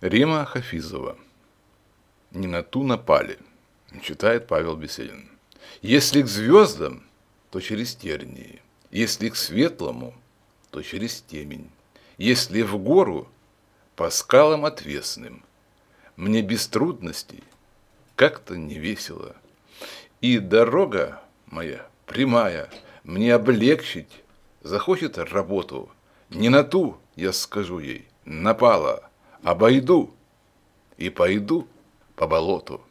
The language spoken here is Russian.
Рима Хафизова. «Не на ту напали», читает Павел Беседин. «Если к звездам, то через тернии, если к светлому, то через темень, если в гору, по скалам отвесным. Мне без трудностей как-то не весело. И дорога моя прямая, мне облегчить, захочет работу. Не на ту, я скажу ей, напала» обойду и пойду по болоту.